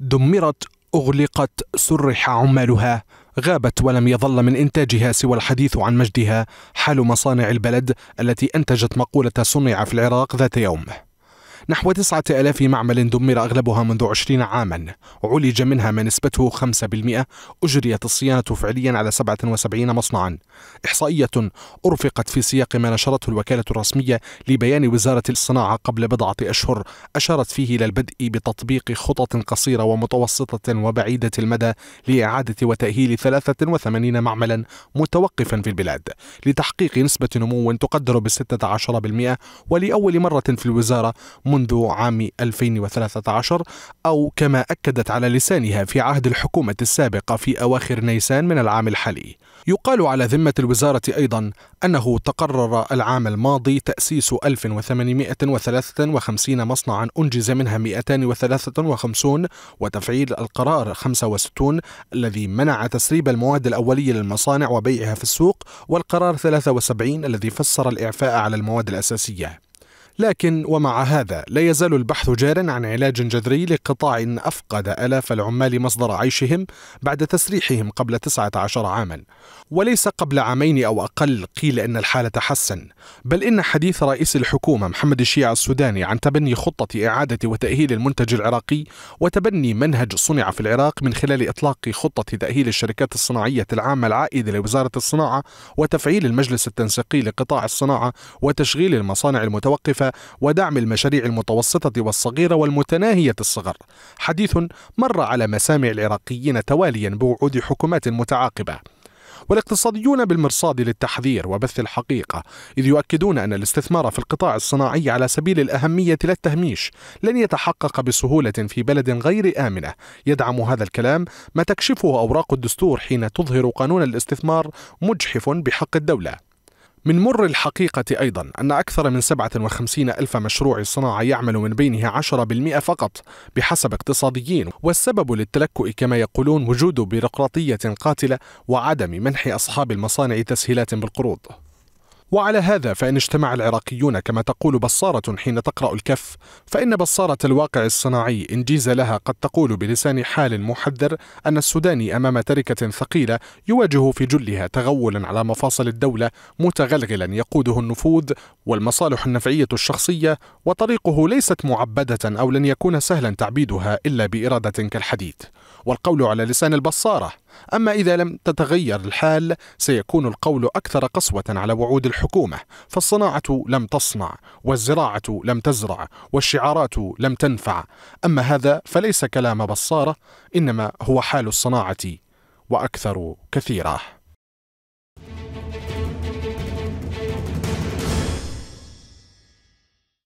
دمرت أغلقت سرح عمالها غابت ولم يظل من إنتاجها سوى الحديث عن مجدها حال مصانع البلد التي أنتجت مقولة صنع في العراق ذات يوم نحو 9000 معمل دمر أغلبها منذ 20 عاما عولج منها ما نسبته 5% أجريت الصيانة فعليا على 77 مصنعا إحصائية أرفقت في سياق ما نشرته الوكالة الرسمية لبيان وزارة الصناعة قبل بضعة أشهر أشارت فيه إلى البدء بتطبيق خطط قصيرة ومتوسطة وبعيدة المدى لإعادة وتأهيل 83 معملا متوقفا في البلاد لتحقيق نسبة نمو تقدر ب 16% ولأول مرة في الوزارة منذ عام 2013 أو كما أكدت على لسانها في عهد الحكومة السابقة في أواخر نيسان من العام الحالي يقال على ذمة الوزارة أيضا أنه تقرر العام الماضي تأسيس 1853 مصنعا أنجز منها 253 وتفعيل القرار 65 الذي منع تسريب المواد الأولية للمصانع وبيعها في السوق والقرار 73 الذي فسر الإعفاء على المواد الأساسية لكن ومع هذا لا يزال البحث جارا عن علاج جذري لقطاع أفقد آلاف العمال مصدر عيشهم بعد تسريحهم قبل 19 عاما وليس قبل عامين أو أقل قيل أن الحال تحسن بل إن حديث رئيس الحكومة محمد الشيع السوداني عن تبني خطة إعادة وتأهيل المنتج العراقي وتبني منهج صنع في العراق من خلال إطلاق خطة تأهيل الشركات الصناعية العامة العائدة لوزارة الصناعة وتفعيل المجلس التنسيقي لقطاع الصناعة وتشغيل المصانع المتوقفة ودعم المشاريع المتوسطة والصغيرة والمتناهية الصغر حديث مر على مسامع العراقيين تواليا بوعود حكومات متعاقبة والاقتصاديون بالمرصاد للتحذير وبث الحقيقة إذ يؤكدون أن الاستثمار في القطاع الصناعي على سبيل الأهمية لا التهميش لن يتحقق بسهولة في بلد غير آمنة يدعم هذا الكلام ما تكشفه أوراق الدستور حين تظهر قانون الاستثمار مجحف بحق الدولة من مر الحقيقة أيضا أن أكثر من 57 ألف مشروع صناعة يعمل من بينها 10% فقط بحسب اقتصاديين والسبب للتلكؤ كما يقولون وجود بيروقراطية قاتلة وعدم منح أصحاب المصانع تسهيلات بالقروض وعلى هذا فإن اجتمع العراقيون كما تقول بصارة حين تقرأ الكف فإن بصارة الواقع الصناعي إنجيز لها قد تقول بلسان حال محذر أن السوداني أمام تركة ثقيلة يواجه في جلها تغولا على مفاصل الدولة متغلغلا يقوده النفوذ والمصالح النفعية الشخصية وطريقه ليست معبدة أو لن يكون سهلا تعبيدها إلا بإرادة كالحديد والقول على لسان البصارة أما إذا لم تتغير الحال سيكون القول أكثر قسوة على وعود الحكومة فالصناعة لم تصنع والزراعة لم تزرع والشعارات لم تنفع أما هذا فليس كلام بصارة إنما هو حال الصناعة وأكثر كثيرة